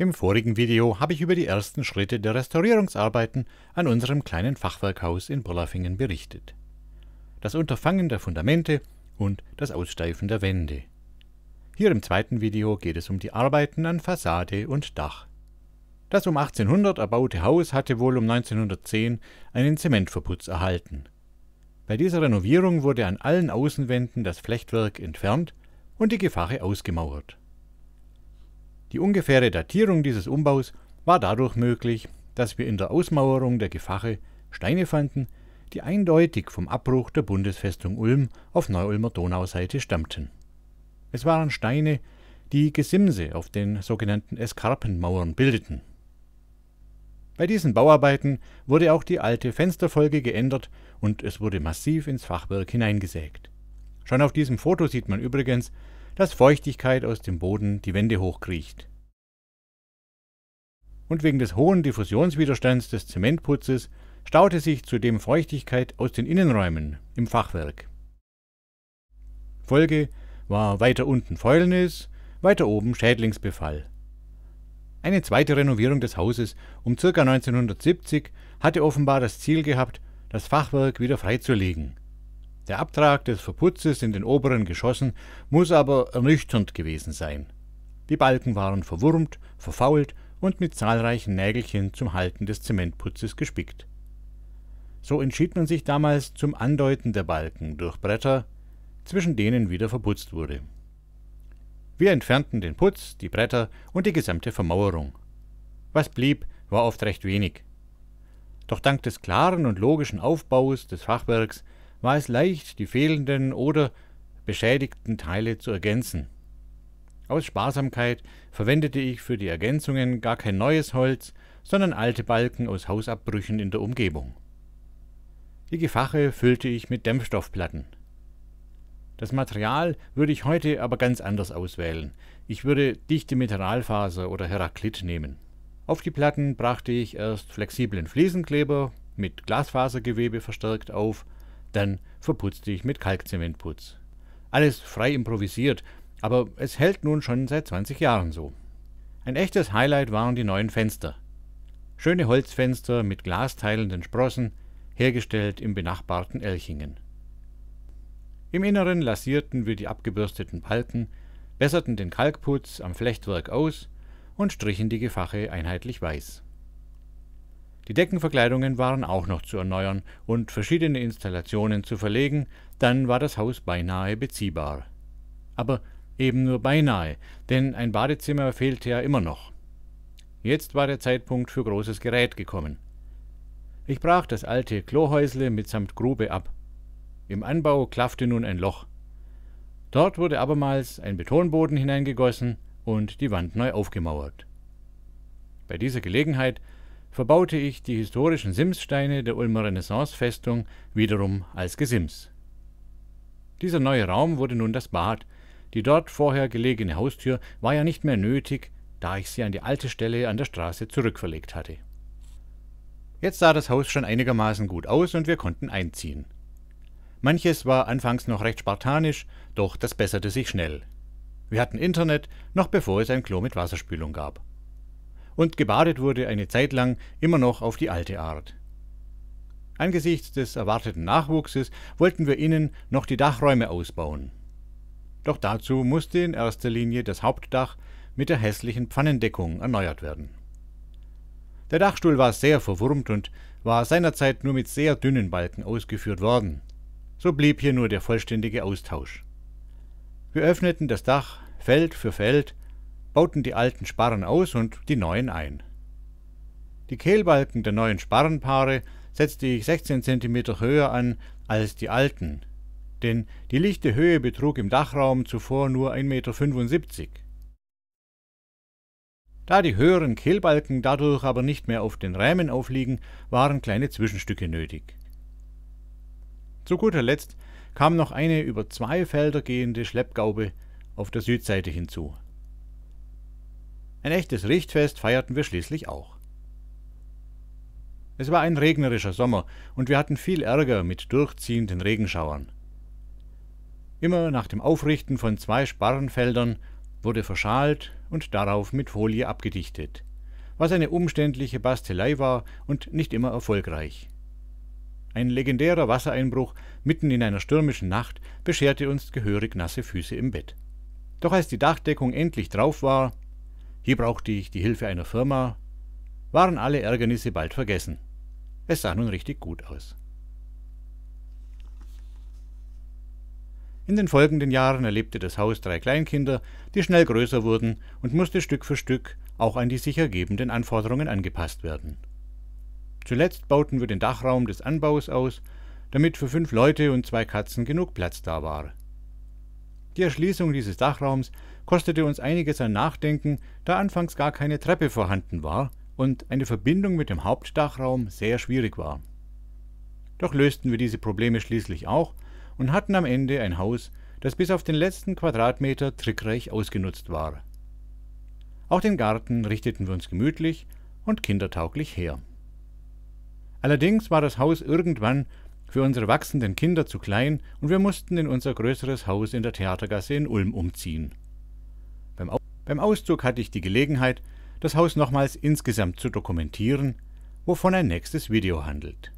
Im vorigen Video habe ich über die ersten Schritte der Restaurierungsarbeiten an unserem kleinen Fachwerkhaus in Burlafingen berichtet. Das Unterfangen der Fundamente und das Aussteifen der Wände. Hier im zweiten Video geht es um die Arbeiten an Fassade und Dach. Das um 1800 erbaute Haus hatte wohl um 1910 einen Zementverputz erhalten. Bei dieser Renovierung wurde an allen Außenwänden das Flechtwerk entfernt und die Gefache ausgemauert. Die ungefähre Datierung dieses Umbaus war dadurch möglich, dass wir in der Ausmauerung der Gefache Steine fanden, die eindeutig vom Abbruch der Bundesfestung Ulm auf Neu-Ulmer Donauseite stammten. Es waren Steine, die Gesimse auf den sogenannten Eskarpenmauern bildeten. Bei diesen Bauarbeiten wurde auch die alte Fensterfolge geändert und es wurde massiv ins Fachwerk hineingesägt. Schon auf diesem Foto sieht man übrigens, dass Feuchtigkeit aus dem Boden die Wände hochkriecht. Und wegen des hohen Diffusionswiderstands des Zementputzes staute sich zudem Feuchtigkeit aus den Innenräumen im Fachwerk. Folge war weiter unten Fäulnis, weiter oben Schädlingsbefall. Eine zweite Renovierung des Hauses um ca. 1970 hatte offenbar das Ziel gehabt, das Fachwerk wieder freizulegen der Abtrag des Verputzes in den oberen Geschossen muss aber ernüchternd gewesen sein. Die Balken waren verwurmt, verfault und mit zahlreichen Nägelchen zum Halten des Zementputzes gespickt. So entschied man sich damals zum Andeuten der Balken durch Bretter, zwischen denen wieder verputzt wurde. Wir entfernten den Putz, die Bretter und die gesamte Vermauerung. Was blieb, war oft recht wenig. Doch dank des klaren und logischen Aufbaus des Fachwerks war es leicht, die fehlenden oder beschädigten Teile zu ergänzen. Aus Sparsamkeit verwendete ich für die Ergänzungen gar kein neues Holz, sondern alte Balken aus Hausabbrüchen in der Umgebung. Die Gefache füllte ich mit Dämpfstoffplatten. Das Material würde ich heute aber ganz anders auswählen. Ich würde dichte Mineralfaser oder Heraklit nehmen. Auf die Platten brachte ich erst flexiblen Fliesenkleber mit Glasfasergewebe verstärkt auf dann verputzte ich mit Kalkzementputz. Alles frei improvisiert, aber es hält nun schon seit 20 Jahren so. Ein echtes Highlight waren die neuen Fenster. Schöne Holzfenster mit glasteilenden Sprossen, hergestellt im benachbarten Elchingen. Im Inneren lasierten wir die abgebürsteten Balken, besserten den Kalkputz am Flechtwerk aus und strichen die Gefache einheitlich weiß. Die Deckenverkleidungen waren auch noch zu erneuern und verschiedene Installationen zu verlegen, dann war das Haus beinahe beziehbar. Aber eben nur beinahe, denn ein Badezimmer fehlte ja immer noch. Jetzt war der Zeitpunkt für großes Gerät gekommen. Ich brach das alte Klohäusle mitsamt Grube ab. Im Anbau klaffte nun ein Loch. Dort wurde abermals ein Betonboden hineingegossen und die Wand neu aufgemauert. Bei dieser Gelegenheit verbaute ich die historischen Simssteine der Ulmer Renaissance-Festung wiederum als Gesims. Dieser neue Raum wurde nun das Bad. Die dort vorher gelegene Haustür war ja nicht mehr nötig, da ich sie an die alte Stelle an der Straße zurückverlegt hatte. Jetzt sah das Haus schon einigermaßen gut aus und wir konnten einziehen. Manches war anfangs noch recht spartanisch, doch das besserte sich schnell. Wir hatten Internet, noch bevor es ein Klo mit Wasserspülung gab und gebadet wurde eine Zeit lang immer noch auf die alte Art. Angesichts des erwarteten Nachwuchses wollten wir innen noch die Dachräume ausbauen. Doch dazu musste in erster Linie das Hauptdach mit der hässlichen Pfannendeckung erneuert werden. Der Dachstuhl war sehr verwurmt und war seinerzeit nur mit sehr dünnen Balken ausgeführt worden. So blieb hier nur der vollständige Austausch. Wir öffneten das Dach Feld für Feld bauten die alten Sparren aus und die neuen ein. Die Kehlbalken der neuen Sparrenpaare setzte ich 16 cm höher an als die alten, denn die lichte Höhe betrug im Dachraum zuvor nur 1,75 m. Da die höheren Kehlbalken dadurch aber nicht mehr auf den Rämen aufliegen, waren kleine Zwischenstücke nötig. Zu guter Letzt kam noch eine über zwei Felder gehende Schleppgaube auf der Südseite hinzu. Ein echtes Richtfest feierten wir schließlich auch. Es war ein regnerischer Sommer und wir hatten viel Ärger mit durchziehenden Regenschauern. Immer nach dem Aufrichten von zwei Sparrenfeldern wurde verschalt und darauf mit Folie abgedichtet, was eine umständliche Bastelei war und nicht immer erfolgreich. Ein legendärer Wassereinbruch mitten in einer stürmischen Nacht bescherte uns gehörig nasse Füße im Bett. Doch als die Dachdeckung endlich drauf war, hier brauchte ich die Hilfe einer Firma, waren alle Ärgernisse bald vergessen. Es sah nun richtig gut aus. In den folgenden Jahren erlebte das Haus drei Kleinkinder, die schnell größer wurden und musste Stück für Stück auch an die sich ergebenden Anforderungen angepasst werden. Zuletzt bauten wir den Dachraum des Anbaus aus, damit für fünf Leute und zwei Katzen genug Platz da war. Die Erschließung dieses Dachraums kostete uns einiges an Nachdenken, da anfangs gar keine Treppe vorhanden war und eine Verbindung mit dem Hauptdachraum sehr schwierig war. Doch lösten wir diese Probleme schließlich auch und hatten am Ende ein Haus, das bis auf den letzten Quadratmeter trickreich ausgenutzt war. Auch den Garten richteten wir uns gemütlich und kindertauglich her. Allerdings war das Haus irgendwann für unsere wachsenden Kinder zu klein und wir mussten in unser größeres Haus in der Theatergasse in Ulm umziehen. Beim, Au beim Auszug hatte ich die Gelegenheit, das Haus nochmals insgesamt zu dokumentieren, wovon ein nächstes Video handelt.